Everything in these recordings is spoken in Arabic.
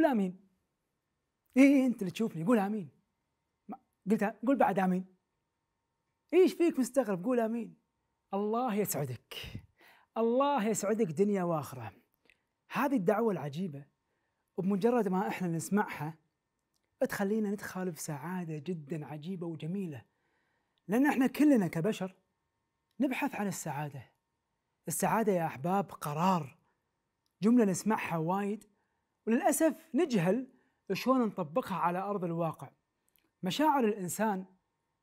قول امين إيه،, ايه انت اللي تشوفني قول امين قلت قول بعد امين ايش فيك مستغرب قول امين الله يسعدك الله يسعدك دنيا واخره هذه الدعوه العجيبه وبمجرد ما احنا نسمعها تخلينا ندخل بسعاده جدا عجيبه وجميله لان احنا كلنا كبشر نبحث عن السعاده السعاده يا احباب قرار جمله نسمعها وايد وللأسف نجهل شلون نطبقها على أرض الواقع مشاعر الإنسان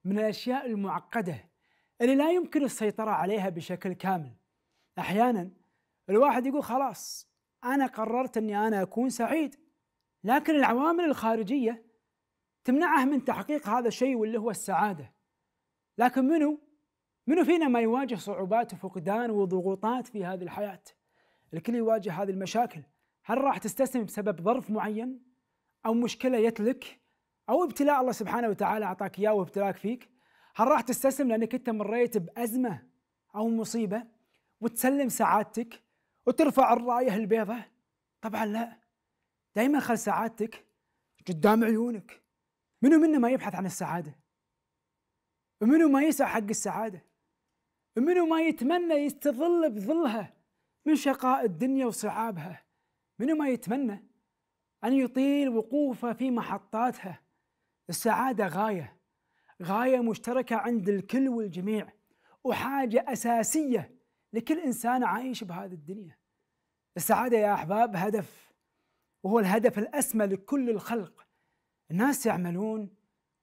من الأشياء المعقدة اللي لا يمكن السيطرة عليها بشكل كامل أحيانا الواحد يقول خلاص أنا قررت أني أنا أكون سعيد لكن العوامل الخارجية تمنعه من تحقيق هذا الشيء واللي هو السعادة لكن منو منو فينا ما يواجه صعوبات وفقدان وضغوطات في هذه الحياة الكل يواجه هذه المشاكل هل راح تستسلم بسبب ظرف معين او مشكله جت لك او ابتلاء الله سبحانه وتعالى اعطاك اياه وابتلاك فيك هل راح تستسلم لانك انت مريت بازمه او مصيبه وتسلم سعادتك وترفع الرايه البيضة طبعا لا دائما خل سعادتك قدام عيونك منو منا ما يبحث عن السعاده منو ما يسعى حق السعاده منو ما يتمنى يستظل بظلها من شقاء الدنيا وصعابها منو ما يتمنى أن يطيل وقوفه في محطاتها السعادة غاية غاية مشتركة عند الكل والجميع وحاجة أساسية لكل إنسان عايش بهذه الدنيا السعادة يا أحباب هدف وهو الهدف الأسمى لكل الخلق الناس يعملون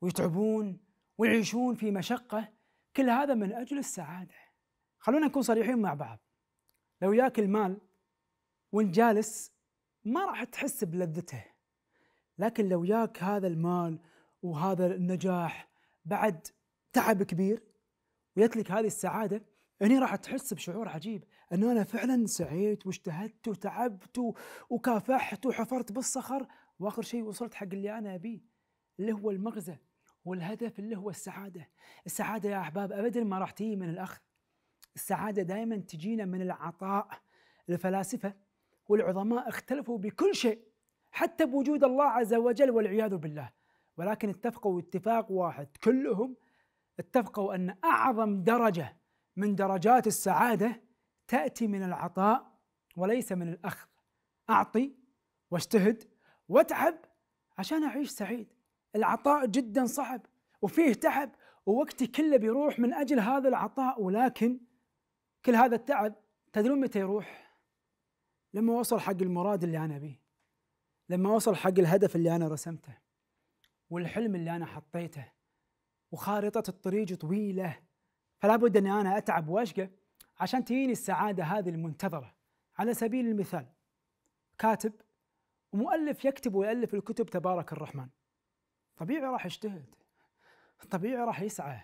ويتعبون ويعيشون في مشقة كل هذا من أجل السعادة خلونا نكون صريحين مع بعض لو ياك المال وانت جالس ما راح تحس بلذته لكن لو جاك هذا المال وهذا النجاح بعد تعب كبير ويتلك هذه السعاده هني راح تحس بشعور عجيب أن انا فعلا سعيت واجتهدت وتعبت وكافحت وحفرت بالصخر واخر شيء وصلت حق اللي انا ابيه اللي هو المغزى والهدف اللي هو السعاده، السعاده يا احباب ابدا ما راح تيجي من الاخذ. السعاده دائما تجينا من العطاء. الفلاسفه والعظماء اختلفوا بكل شيء حتى بوجود الله عز وجل والعياذ بالله ولكن اتفقوا اتفاق واحد كلهم اتفقوا ان اعظم درجه من درجات السعاده تاتي من العطاء وليس من الاخذ اعطي واجتهد واتعب عشان اعيش سعيد العطاء جدا صعب وفيه تعب ووقتي كله بيروح من اجل هذا العطاء ولكن كل هذا التعب تدرون متى يروح لما وصل حق المراد اللي انا به لما وصل حق الهدف اللي انا رسمته والحلم اللي انا حطيته وخارطه الطريق طويله فلا بد اني انا اتعب واشقى عشان تجيني السعاده هذه المنتظره على سبيل المثال كاتب ومؤلف يكتب ويالف الكتب تبارك الرحمن طبيعي راح يجتهد طبيعي راح يسعى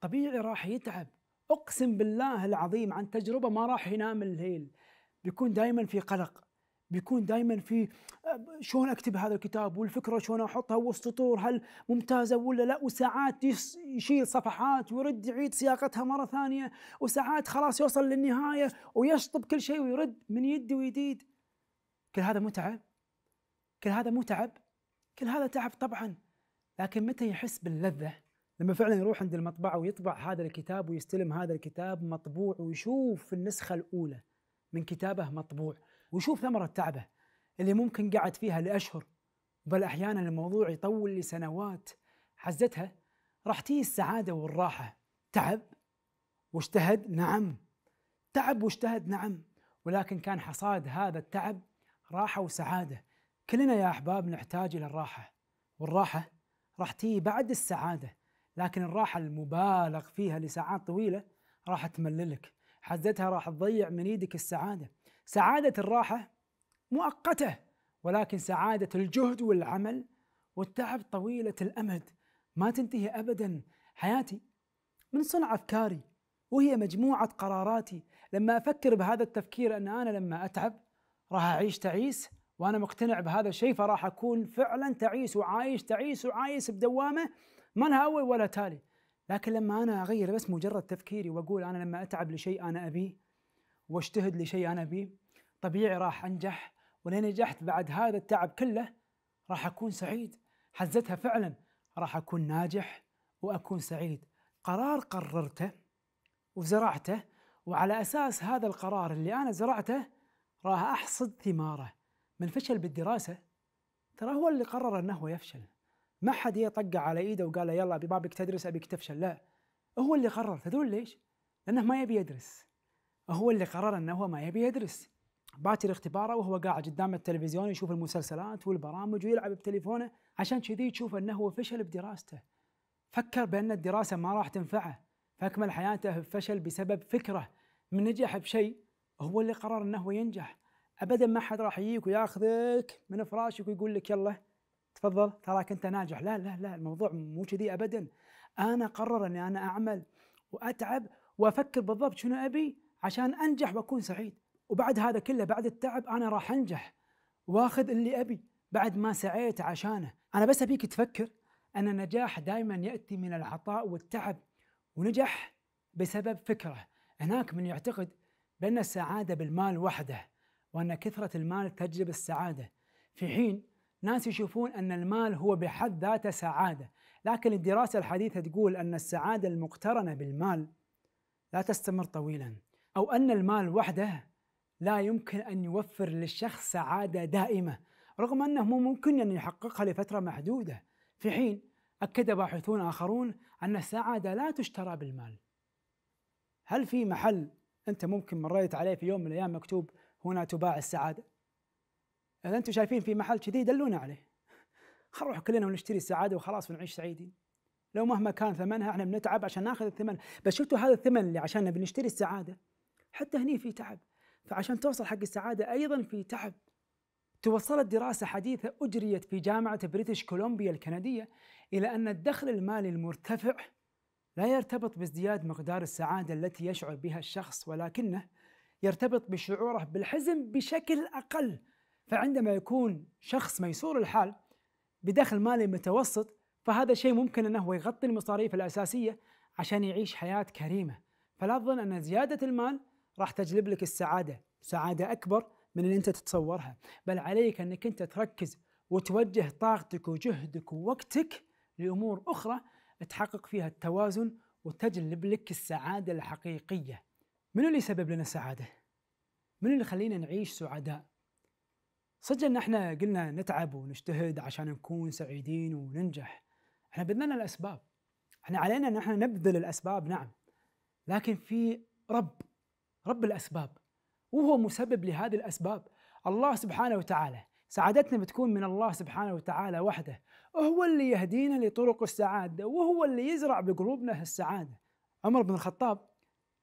طبيعي راح يتعب اقسم بالله العظيم عن تجربه ما راح ينام الليل بيكون دائما في قلق بيكون دائما في آه، شلون اكتب هذا الكتاب والفكره شلون احطها والسطور هل ممتازه ولا لا وساعات يشيل صفحات ويرد يعيد صياغتها مره ثانيه وساعات خلاص يوصل للنهايه ويشطب كل شيء ويرد من يد ويديد كل هذا متعب كل هذا متعب كل هذا تعب طبعا لكن متى يحس باللذه لما فعلا يروح عند المطبعه ويطبع هذا الكتاب ويستلم هذا الكتاب مطبوع ويشوف النسخه الاولى من كتابه مطبوع وشوف ثمرة تعبه اللي ممكن قعد فيها لأشهر بل أحيانا الموضوع يطول لسنوات حزتها راح تيجي السعادة والراحة تعب واجتهد نعم تعب واجتهد نعم ولكن كان حصاد هذا التعب راحة وسعادة كلنا يا أحباب نحتاج إلى الراحة والراحة راح تيجي بعد السعادة لكن الراحة المبالغ فيها لساعات طويلة راح تمللك حزتها راح تضيع من ايدك السعاده سعاده الراحه مؤقته ولكن سعاده الجهد والعمل والتعب طويله الامد ما تنتهي ابدا حياتي من صنع افكاري وهي مجموعه قراراتي لما افكر بهذا التفكير ان انا لما اتعب راح اعيش تعيس وانا مقتنع بهذا الشيء فراح اكون فعلا تعيس وعايش تعيس وعايس بدوامه ما لها اول ولا تالي لكن لما انا اغير بس مجرد تفكيري واقول انا لما اتعب لشيء انا ابيه واجتهد لشيء انا ابيه طبيعي راح انجح ولين نجحت بعد هذا التعب كله راح اكون سعيد حزتها فعلا راح اكون ناجح واكون سعيد قرار قررته وزرعته وعلى اساس هذا القرار اللي انا زرعته راح احصد ثماره من فشل بالدراسه ترى هو اللي قرر انه يفشل ما حد يطق على ايده وقال له يلا ابي بابك تدرس ابيك تفشل لا هو اللي قرر تدرون ليش؟ لانه ما يبي يدرس هو اللي قرر انه هو ما يبي يدرس باكر اختباره وهو قاعد قدام التلفزيون يشوف المسلسلات والبرامج ويلعب بتليفونه عشان كذي تشوف انه هو فشل بدراسته فكر بان الدراسه ما راح تنفعه فاكمل حياته بفشل بسبب فكره من نجح بشيء هو اللي قرر انه هو ينجح ابدا ما حد راح يجيك وياخذك من فراشك ويقول لك يلا تفضل تراك انت ناجح لا لا لا الموضوع مو كذي ابدا انا قرر اني انا اعمل واتعب وافكر بالضبط شنو ابي عشان انجح واكون سعيد وبعد هذا كله بعد التعب انا راح انجح واخذ اللي ابي بعد ما سعيت عشانه انا بس ابيك تفكر ان النجاح دائما ياتي من العطاء والتعب ونجح بسبب فكره هناك من يعتقد بان السعاده بالمال وحده وان كثره المال تجلب السعاده في حين ناس يشوفون أن المال هو بحد ذاته سعادة لكن الدراسة الحديثة تقول أن السعادة المقترنة بالمال لا تستمر طويلا أو أن المال وحده لا يمكن أن يوفر للشخص سعادة دائمة رغم أنه ممكن أن يحققها لفترة محدودة في حين أكد باحثون آخرون أن السعادة لا تشترى بالمال هل في محل أنت ممكن مريت عليه في يوم من الأيام مكتوب هنا تباع السعادة؟ اذا انتم شايفين في محل كذي دلونا عليه خلينا نروح كلنا ونشتري السعاده وخلاص ونعيش سعيدين لو مهما كان ثمنها احنا بنتعب عشان ناخذ الثمن بس شفتوا هذا الثمن اللي عشان بنشتري السعاده حتى هني في تعب فعشان توصل حق السعاده ايضا في تعب توصلت دراسة حديثة أجريت في جامعة بريتش كولومبيا الكندية إلى أن الدخل المالي المرتفع لا يرتبط بازدياد مقدار السعادة التي يشعر بها الشخص ولكنه يرتبط بشعوره بالحزن بشكل أقل فعندما يكون شخص ميسور الحال بدخل مالي متوسط فهذا الشيء ممكن انه هو يغطي المصاريف الاساسيه عشان يعيش حياه كريمه فلا تظن ان زياده المال راح تجلب لك السعاده سعاده اكبر من اللي انت تتصورها بل عليك انك انت تركز وتوجه طاقتك وجهدك ووقتك لامور اخرى تحقق فيها التوازن وتجلب لك السعاده الحقيقيه من اللي يسبب لنا السعاده من اللي يخلينا نعيش سعداء صدق ان احنا قلنا نتعب ونجتهد عشان نكون سعيدين وننجح احنا بذلنا الاسباب احنا علينا ان احنا نبذل الاسباب نعم لكن في رب رب الاسباب وهو مسبب لهذه الاسباب الله سبحانه وتعالى سعادتنا بتكون من الله سبحانه وتعالى وحده هو اللي يهدينا لطرق السعاده وهو اللي يزرع بقلوبنا السعاده عمر بن الخطاب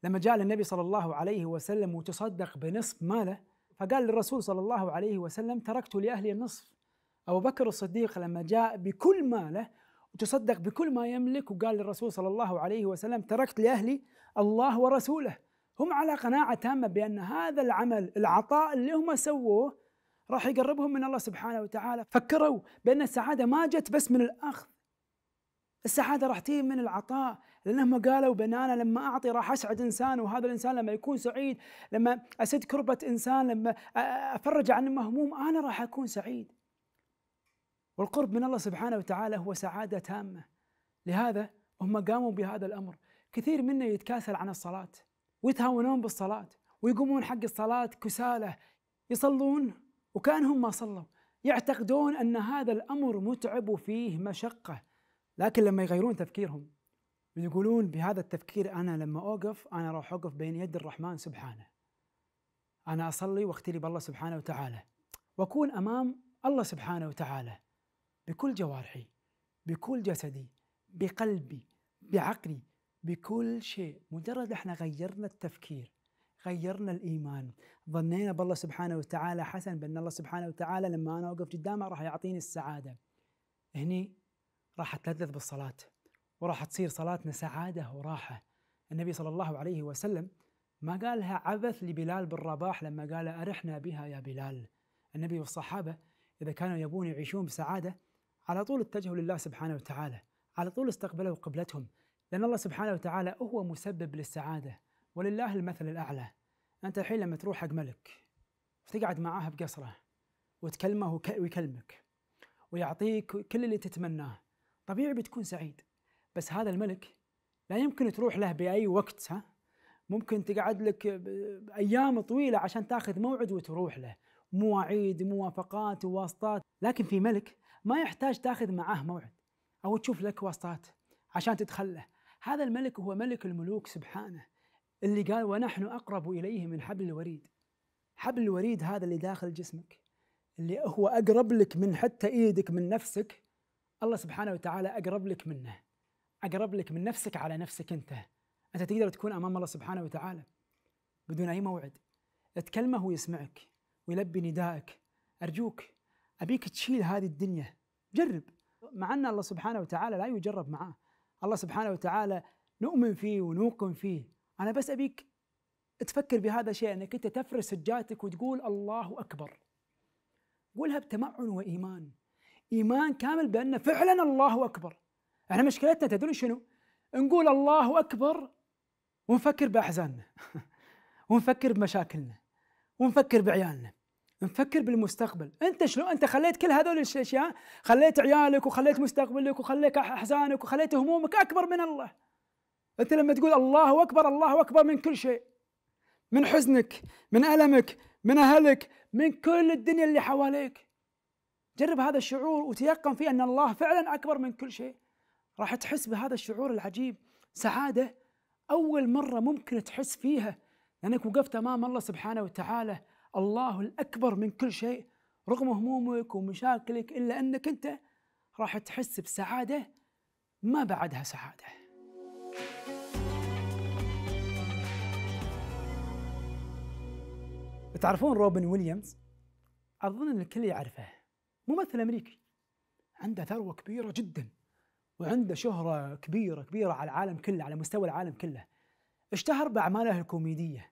لما جاء للنبي صلى الله عليه وسلم وتصدق بنصف ماله فقال للرسول صلى الله عليه وسلم تركت لأهلي النصف أبو بكر الصديق لما جاء بكل ماله وتصدق بكل ما يملك وقال للرسول صلى الله عليه وسلم تركت لأهلي الله ورسوله هم على قناعة تامة بأن هذا العمل العطاء اللي هم سووه راح يقربهم من الله سبحانه وتعالى فكروا بأن السعادة ما جت بس من الأخذ السعاده راح تيجي من العطاء لانهم قالوا بنانا لما اعطي راح اسعد انسان وهذا الانسان لما يكون سعيد لما اسد كربه انسان لما افرج عن المهموم انا راح اكون سعيد والقرب من الله سبحانه وتعالى هو سعاده تامه لهذا هم قاموا بهذا الامر كثير منا يتكاسل عن الصلاه ويتهاونون بالصلاه ويقومون حق الصلاه كساله يصلون وكانهم ما صلوا يعتقدون ان هذا الامر متعب وفيه مشقه لكن لما يغيرون تفكيرهم ويقولون بهذا التفكير أنا لما أوقف أنا راح أوقف بين يد الرحمن سبحانه أنا أصلي واختلي بالله سبحانه وتعالى وأكون أمام الله سبحانه وتعالى بكل جوارحي بكل جسدي بقلبي بعقلي بكل شيء مجرد احنا غيرنا التفكير غيرنا الايمان ظنينا بالله سبحانه وتعالى حسن بان الله سبحانه وتعالى لما انا اوقف قدامه راح يعطيني السعاده هني راح تلذذ بالصلاة وراح تصير صلاتنا سعادة وراحة النبي صلى الله عليه وسلم ما قالها عبث لبلال بن رباح لما قال أرحنا بها يا بلال النبي والصحابة إذا كانوا يبون يعيشون بسعادة على طول اتجهوا لله سبحانه وتعالى على طول استقبلوا قبلتهم لأن الله سبحانه وتعالى هو مسبب للسعادة ولله المثل الأعلى أنت الحين لما تروح حق ملك وتقعد معاه بقصره وتكلمه ويكلمك ويعطيك كل اللي تتمناه طبيعي بتكون سعيد بس هذا الملك لا يمكن تروح له باي وقت ها ممكن تقعد لك ايام طويله عشان تاخذ موعد وتروح له مواعيد موافقات وواسطات لكن في ملك ما يحتاج تاخذ معاه موعد او تشوف لك واسطات عشان تتخلى هذا الملك هو ملك الملوك سبحانه اللي قال ونحن اقرب اليه من حبل الوريد حبل الوريد هذا اللي داخل جسمك اللي هو اقرب لك من حتى ايدك من نفسك الله سبحانه وتعالى اقرب لك منه اقرب لك من نفسك على نفسك انت انت تقدر تكون امام الله سبحانه وتعالى بدون اي موعد تكلمه ويسمعك ويلبي ندائك ارجوك ابيك تشيل هذه الدنيا جرب مع ان الله سبحانه وتعالى لا يجرب معاه الله سبحانه وتعالى نؤمن فيه ونوقن فيه انا بس ابيك تفكر بهذا الشيء انك انت تفرس سجاتك وتقول الله اكبر قولها بتمعن وايمان ايمان كامل بان فعلا الله اكبر احنا مشكلتنا تدرون شنو نقول الله اكبر ونفكر باحزاننا ونفكر بمشاكلنا ونفكر بعيالنا نفكر بالمستقبل انت شلون انت خليت كل هذول الاشياء خليت عيالك وخليت مستقبلك وخليت احزانك وخليت همومك اكبر من الله انت لما تقول الله اكبر الله اكبر من كل شيء من حزنك من المك من اهلك من كل الدنيا اللي حواليك جرب هذا الشعور وتيقن فيه ان الله فعلا اكبر من كل شيء راح تحس بهذا الشعور العجيب سعاده اول مره ممكن تحس فيها لانك وقفت امام الله سبحانه وتعالى الله الاكبر من كل شيء رغم همومك ومشاكلك الا انك انت راح تحس بسعاده ما بعدها سعاده. تعرفون روبن ويليامز؟ اظن ان الكل يعرفه. ممثل امريكي عنده ثروه كبيره جدا وعنده شهره كبيره كبيره على العالم كله على مستوى العالم كله اشتهر باعماله الكوميديه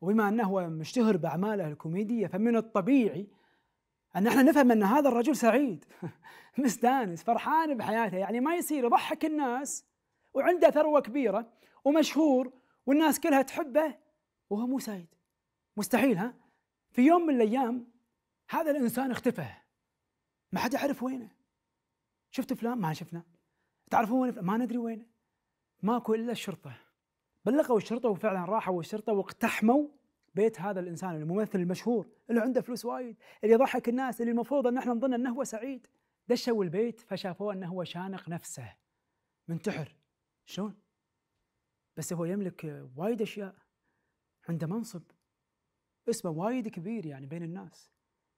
وبما انه هو مشتهر باعماله الكوميديه فمن الطبيعي ان احنا نفهم ان هذا الرجل سعيد مستانس فرحان بحياته يعني ما يصير يضحك الناس وعنده ثروه كبيره ومشهور والناس كلها تحبه وهو مو سعيد مستحيل ها في يوم من الايام هذا الانسان اختفى ما حد يعرف وينه شفت فلان ما شفنا تعرفون وين ما ندري وينه ماكو الا الشرطه بلغوا الشرطه وفعلا راحوا الشرطه واقتحموا بيت هذا الانسان الممثل المشهور اللي عنده فلوس وايد اللي يضحك الناس اللي المفروض ان احنا نظن انه هو سعيد دشوا البيت فشافوه انه هو شانق نفسه منتحر شلون بس هو يملك وايد اشياء عنده منصب اسمه وايد كبير يعني بين الناس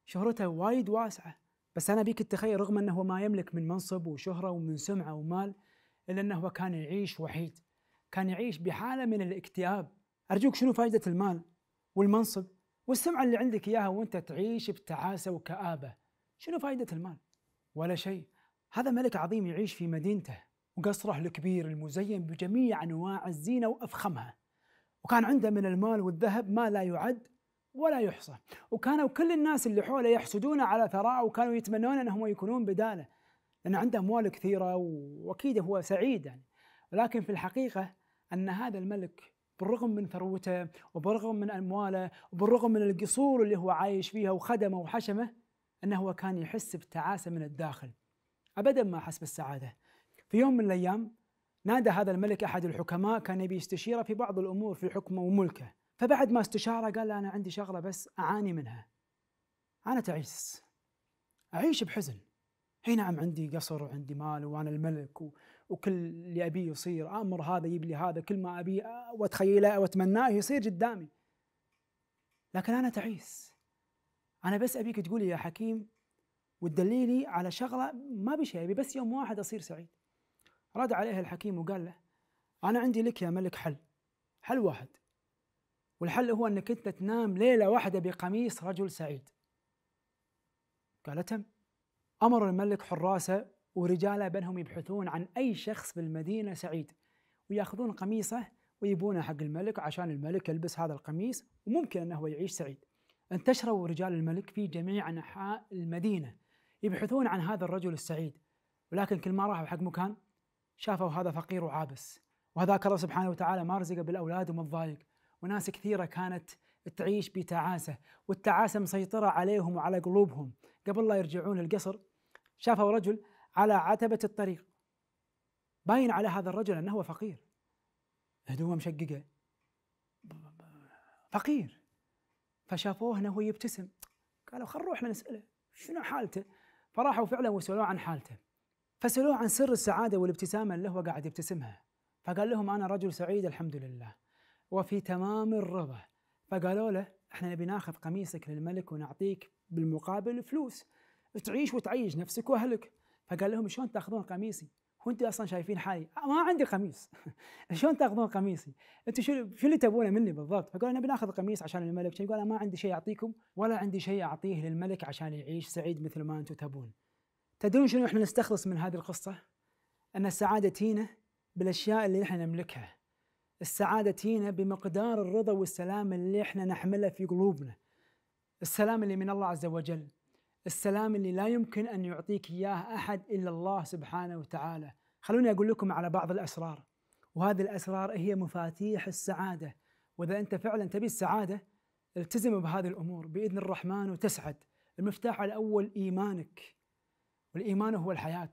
شهرته وايد واسعه بس انا بيك تتخيل رغم انه ما يملك من منصب وشهره ومن سمعه ومال الا انه كان يعيش وحيد كان يعيش بحاله من الاكتئاب ارجوك شنو فائده المال والمنصب والسمعه اللي عندك اياها وانت تعيش بتعاسه وكابه شنو فائده المال ولا شيء هذا ملك عظيم يعيش في مدينته وقصره الكبير المزين بجميع انواع الزينه وافخمها وكان عنده من المال والذهب ما لا يعد ولا يحصى وكانوا كل الناس اللي حوله يحسدون على ثراء وكانوا يتمنون أنهم يكونون بداله لأن عنده أموال كثيرة وأكيد هو سعيد يعني ولكن في الحقيقة أن هذا الملك بالرغم من ثروته وبالرغم من أمواله وبالرغم من القصور اللي هو عايش فيها وخدمه وحشمه أنه هو كان يحس بالتعاسة من الداخل أبدا ما حس بالسعادة في يوم من الأيام نادى هذا الملك أحد الحكماء كان يبي يستشيره في بعض الأمور في حكمه وملكه فبعد ما استشاره قال له انا عندي شغله بس اعاني منها انا تعيس اعيش بحزن اي نعم عندي قصر وعندي مال وانا الملك و... وكل اللي ابيه يصير امر هذا يجيب لي هذا كل ما ابيه واتخيله واتمناه يصير قدامي لكن انا تعيس انا بس ابيك تقولي يا حكيم وتدليلي على شغله ما بشيء ابي بس يوم واحد اصير سعيد رد عليه الحكيم وقال له انا عندي لك يا ملك حل حل واحد والحل هو انك انت تنام ليله واحده بقميص رجل سعيد قال تم امر الملك حراسه ورجاله بينهم يبحثون عن اي شخص بالمدينه سعيد وياخذون قميصه ويبونه حق الملك عشان الملك يلبس هذا القميص وممكن انه هو يعيش سعيد انتشروا رجال الملك في جميع انحاء المدينه يبحثون عن هذا الرجل السعيد ولكن كل ما راحوا حق مكان شافوا هذا فقير وعابس وهذاك الله سبحانه وتعالى ما رزقه بالاولاد ومتضايق وناس كثيرة كانت تعيش بتعاسة والتعاسة مسيطرة عليهم وعلى قلوبهم قبل لا يرجعون القصر شافوا رجل على عتبة الطريق باين على هذا الرجل أنه هو فقير هدومه مشققة فقير فشافوه أنه يبتسم قالوا خل نروح نسأله شنو حالته فراحوا فعلا وسألوه عن حالته فسألوه عن سر السعادة والابتسامة اللي هو قاعد يبتسمها فقال لهم أنا رجل سعيد الحمد لله وفي تمام الرضا فقالوا له احنا نبي ناخذ قميصك للملك ونعطيك بالمقابل فلوس تعيش وتعيش نفسك واهلك فقال لهم شلون تاخذون قميصي وانتم اصلا شايفين حالي أه، ما عندي قميص شلون تاخذون قميصي انتم شو شو اللي تبونه مني بالضبط فقالوا نبي ناخذ قميص عشان الملك قال ما عندي شيء اعطيكم ولا عندي شيء اعطيه للملك عشان يعيش سعيد مثل ما انتم تبون تدرون شنو احنا نستخلص من هذه القصه ان السعاده تينا بالاشياء اللي احنا نملكها السعادة تينا بمقدار الرضا والسلام اللي احنا نحمله في قلوبنا السلام اللي من الله عز وجل السلام اللي لا يمكن أن يعطيك إياه أحد إلا الله سبحانه وتعالى خلوني أقول لكم على بعض الأسرار وهذه الأسرار هي مفاتيح السعادة وإذا أنت فعلا تبي السعادة التزم بهذه الأمور بإذن الرحمن وتسعد المفتاح الأول إيمانك والإيمان هو الحياة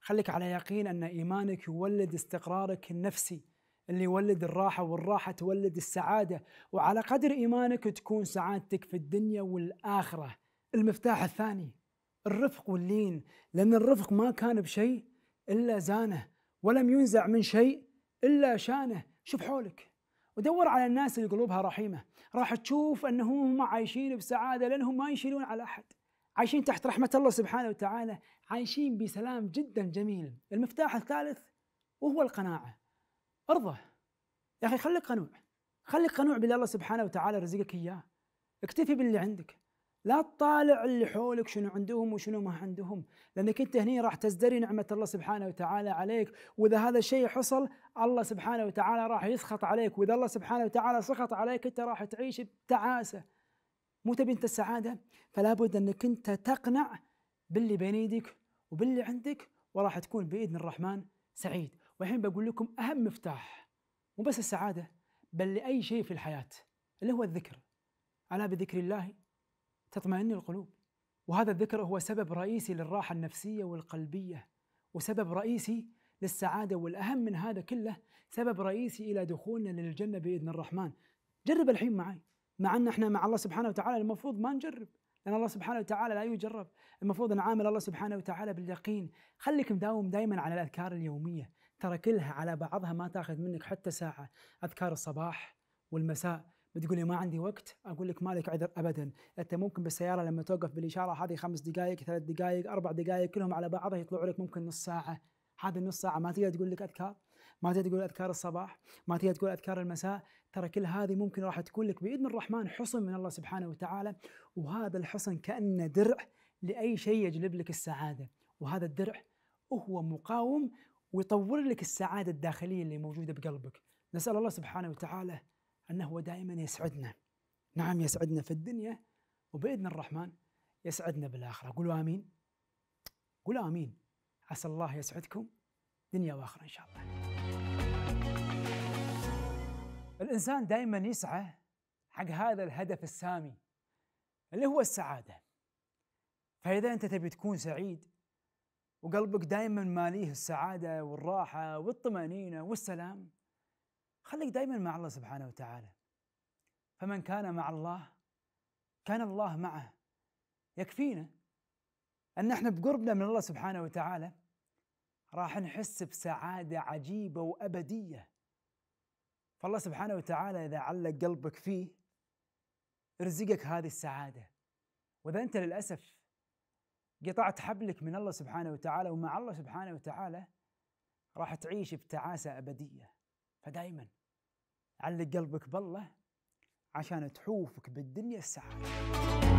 خليك على يقين أن إيمانك يولد استقرارك النفسي اللي يولد الراحة والراحة تولد السعادة وعلى قدر إيمانك تكون سعادتك في الدنيا والآخرة المفتاح الثاني الرفق واللين لأن الرفق ما كان بشيء إلا زانه ولم ينزع من شيء إلا شانه شوف حولك ودور على الناس اللي قلوبها رحيمة راح تشوف أنهم هم عايشين بسعادة لأنهم ما يشيلون على أحد عايشين تحت رحمة الله سبحانه وتعالى عايشين بسلام جدا جميل المفتاح الثالث وهو القناعة ارضه يا اخي خليك قنوع خليك قنوع بالله الله سبحانه وتعالى رزقك اياه اكتفي باللي عندك لا تطالع اللي حولك شنو عندهم وشنو ما عندهم لانك انت هنا راح تزدري نعمه الله سبحانه وتعالى عليك واذا هذا الشيء حصل الله سبحانه وتعالى راح يسخط عليك واذا الله سبحانه وتعالى سخط عليك انت راح تعيش بتعاسه مو تبي انت السعاده فلا بد انك انت تقنع باللي بين يديك وباللي عندك وراح تكون باذن الرحمن سعيد والحين بقول لكم أهم مفتاح مو بس السعادة بل لأي شيء في الحياة اللي هو الذكر ألا بذكر الله تطمئن القلوب وهذا الذكر هو سبب رئيسي للراحة النفسية والقلبية وسبب رئيسي للسعادة والأهم من هذا كله سبب رئيسي إلى دخولنا للجنة بإذن الرحمن جرب الحين معي مع أن احنا مع الله سبحانه وتعالى المفروض ما نجرب لأن الله سبحانه وتعالى لا يجرب المفروض نعامل الله سبحانه وتعالى باليقين خليك مداوم دائما على الأذكار اليومية ترى كلها على بعضها ما تاخذ منك حتى ساعه اذكار الصباح والمساء لي ما عندي وقت اقول لك مالك عذر ابدا انت ممكن بالسياره لما توقف بالاشاره هذه خمس دقائق ثلاث دقائق اربع دقائق كلهم على بعضها يطلعوا لك ممكن نص ساعه هذه النص ساعه ما تقدر تقول لك اذكار ما تقدر تقول اذكار الصباح ما تقدر تقول اذكار المساء ترى كل هذه ممكن راح تكون لك باذن الرحمن حصن من الله سبحانه وتعالى وهذا الحصن كانه درع لاي شيء يجلب لك السعاده وهذا الدرع هو مقاوم ويطور لك السعاده الداخليه اللي موجوده بقلبك نسال الله سبحانه وتعالى انه هو دائما يسعدنا نعم يسعدنا في الدنيا وباذن الرحمن يسعدنا بالاخره قولوا امين قولوا امين عسى الله يسعدكم دنيا واخره ان شاء الله الانسان دائما يسعى حق هذا الهدف السامي اللي هو السعاده فاذا انت تبي تكون سعيد وقلبك دائما ماليه السعادة والراحة والطمأنينة والسلام خليك دائما مع الله سبحانه وتعالى فمن كان مع الله كان الله معه يكفينا أن نحن بقربنا من الله سبحانه وتعالى راح نحس بسعادة عجيبة وأبدية فالله سبحانه وتعالى إذا علق قلبك فيه رزقك هذه السعادة وإذا أنت للأسف قطعت حبلك من الله سبحانه وتعالى ومع الله سبحانه وتعالى راح تعيش بتعاسة أبدية فدائما علق قلبك بالله عشان تحوفك بالدنيا السعادة